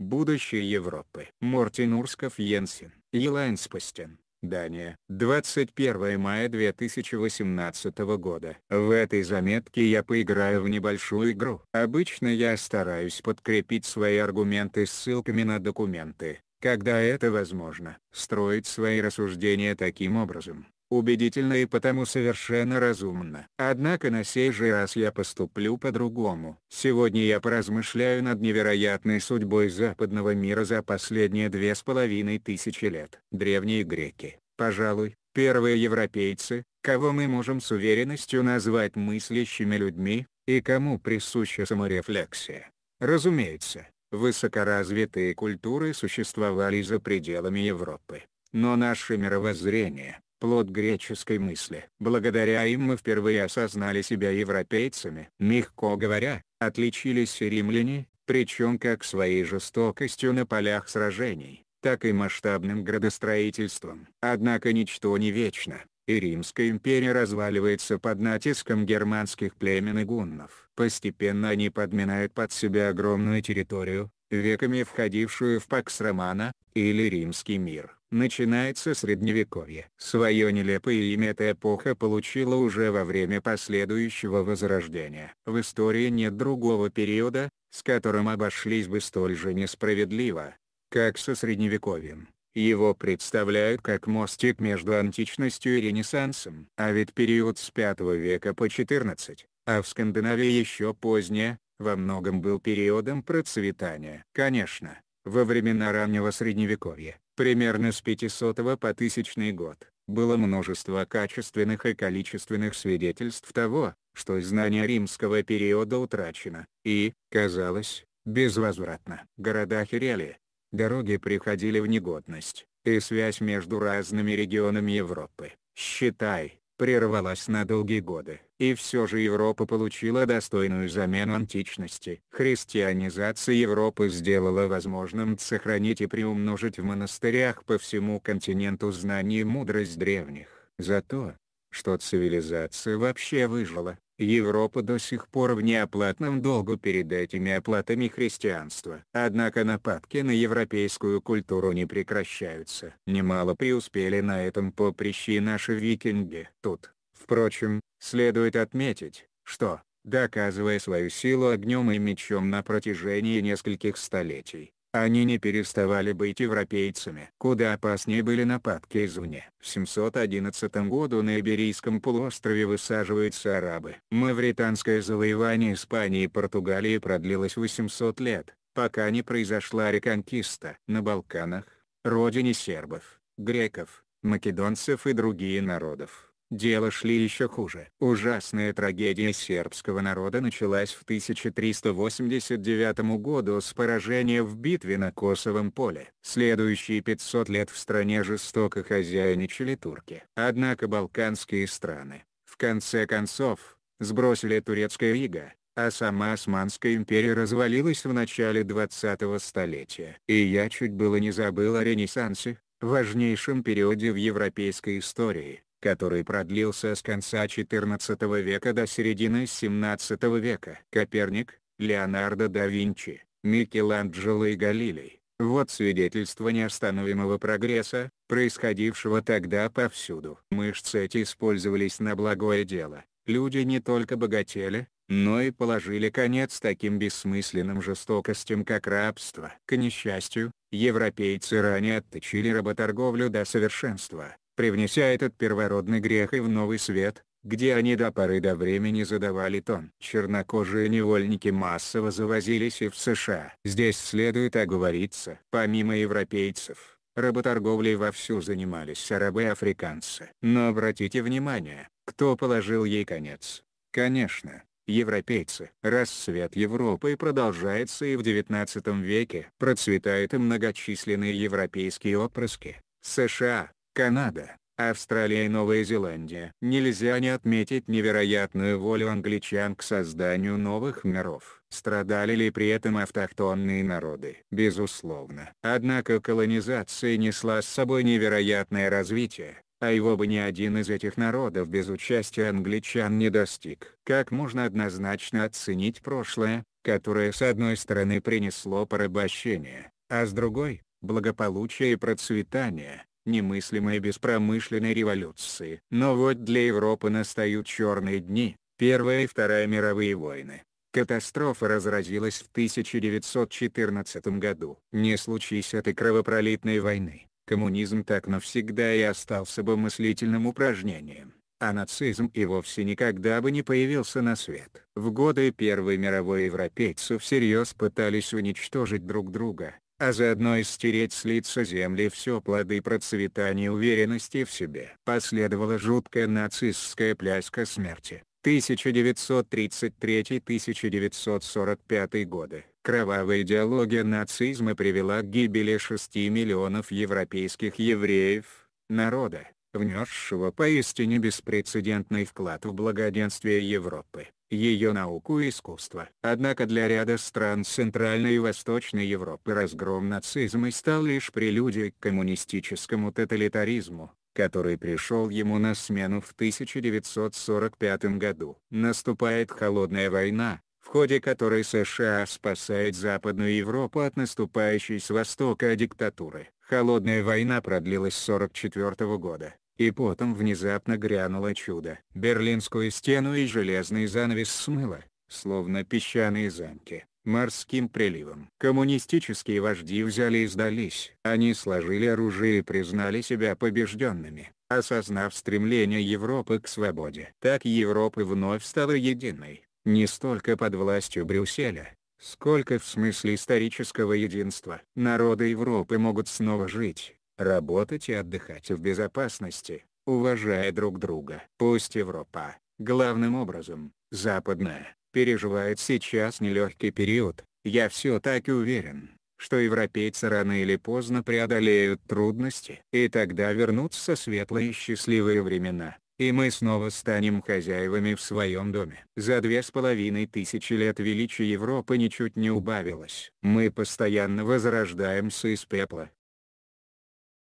Будущее Европы. Мортин Урсков Йенсен, Елайнспостен, Дания. 21 мая 2018 года. В этой заметке я поиграю в небольшую игру. Обычно я стараюсь подкрепить свои аргументы ссылками на документы, когда это возможно. Строить свои рассуждения таким образом, убедительно и потому совершенно разумно. Однако на сей же раз я поступлю по-другому. Сегодня я поразмышляю над невероятной судьбой западного мира за последние две с половиной тысячи лет. Древние греки, пожалуй, первые европейцы, кого мы можем с уверенностью назвать мыслящими людьми, и кому присуща саморефлексия. Разумеется, высокоразвитые культуры существовали за пределами Европы. Но наше мировоззрение, плод греческой мысли. Благодаря им мы впервые осознали себя европейцами. Мягко говоря, отличились римляне, причем как своей жестокостью на полях сражений, так и масштабным градостроительством. Однако ничто не вечно, и Римская империя разваливается под натиском германских племен и гуннов. Постепенно они подминают под себя огромную территорию, веками входившую в Пакс Романа, или Римский мир. Начинается средневековье. Свое нелепое имя эта эпоха получила уже во время последующего Возрождения. В истории нет другого периода, с которым обошлись бы столь же несправедливо, как со Средневековьем. Его представляют как мостик между античностью и Ренессансом. А ведь период с 5 века по 14, а в Скандинавии еще позднее, во многом был периодом процветания. Конечно, во времена раннего Средневековья, примерно с 500 по 1000 год, было множество качественных и количественных свидетельств того, что знание римского периода утрачено, и, казалось, безвозвратно. Города херели. Дороги приходили в негодность, и связь между разными регионами Европы, считай, прервалась на долгие годы. И все же Европа получила достойную замену античности. Христианизация Европы сделала возможным сохранить и приумножить в монастырях по всему континенту знания и мудрость древних. Зато, что цивилизация вообще выжила. Европа до сих пор в неоплатном долгу перед этими оплатами христианства. Однако нападки на европейскую культуру не прекращаются. Немало преуспели на этом поприще наши викинги. Тут, впрочем, следует отметить, что, доказывая свою силу огнем и мечом на протяжении нескольких столетий, они не переставали быть европейцами. Куда опаснее были нападки извне. В 711 году на Иберийском полуострове высаживаются арабы. Мавританское завоевание Испании и Португалии продлилось 800 лет, пока не произошла реконкиста. На Балканах, родине сербов, греков, македонцев и других народов Дело шли еще хуже. Ужасная трагедия сербского народа началась в 1389 году с поражения в битве на Косовом поле. Следующие 500 лет в стране жестоко хозяйничали турки. Однако балканские страны, в конце концов, сбросили турецкая ига, а сама Османская империя развалилась в начале 20-го столетия. И я чуть было не забыл о Ренессансе, важнейшем периоде в европейской истории который продлился с конца XIV века до середины XVII века. Коперник, Леонардо да Винчи, Микеланджело и Галилей – вот свидетельство неостановимого прогресса, происходившего тогда повсюду. Мышцы эти использовались на благое дело. Люди не только богатели, но и положили конец таким бессмысленным жестокостям как рабство. К несчастью, европейцы ранее отточили работорговлю до совершенства, привнеся этот первородный грех и в новый свет, где они до поры до времени задавали тон. Чернокожие невольники массово завозились и в США. Здесь следует оговориться. Помимо европейцев, работорговлей вовсю занимались арабы-африканцы. Но обратите внимание, кто положил ей конец. Конечно, европейцы. Рассвет Европы продолжается и в XIX веке. Процветают и многочисленные европейские отпрыски. США, Канада, Австралия и Новая Зеландия. Нельзя не отметить невероятную волю англичан к созданию новых миров. Страдали ли при этом автохтонные народы? Безусловно. Однако колонизация несла с собой невероятное развитие, а его бы ни один из этих народов без участия англичан не достиг. Как можно однозначно оценить прошлое, которое с одной стороны принесло порабощение, а с другой – благополучие и процветание, немыслимое без революции. Но вот для Европы настают черные дни, Первая и Вторая мировые войны. Катастрофа разразилась в 1914 году. Не случись этой кровопролитной войны, коммунизм так навсегда и остался бы мыслительным упражнением а нацизм и вовсе никогда бы не появился на свет. В годы Первой мировой европейцы всерьез пытались уничтожить друг друга, а заодно и стереть с лица земли все плоды процветания уверенности в себе. Последовала жуткая нацистская пляска смерти. 1933-1945 годы. Кровавая идеология нацизма привела к гибели 6 миллионов европейских евреев, народа, внесшего поистине беспрецедентный вклад в благоденствие Европы ее науку и искусство. Однако для ряда стран Центральной и Восточной Европы разгром нацизма стал лишь прелюдией к коммунистическому тоталитаризму, который пришел ему на смену в 1945 году. Наступает холодная война, в ходе которой США спасает Западную Европу от наступающей с Востока диктатуры. Холодная война продлилась с 1944 года и потом внезапно грянуло чудо. Берлинскую стену и железный занавес смыло, словно песчаные замки, морским приливом. Коммунистические вожди взяли и сдались. Они сложили оружие и признали себя побежденными, осознав стремление Европы к свободе. Так Европа вновь стала единой, не столько под властью Брюсселя, сколько в смысле исторического единства. Народы Европы могут снова жить, работать и отдыхать в безопасности, уважая друг друга. Пусть Европа, главным образом, западная, переживает сейчас нелегкий период, я все так и уверен, что европейцы рано или поздно преодолеют трудности. И тогда вернутся светлые и счастливые времена, и мы снова станем хозяевами в своем доме. За две с половиной тысячи лет величие Европы ничуть не убавилось. Мы постоянно возрождаемся из пепла,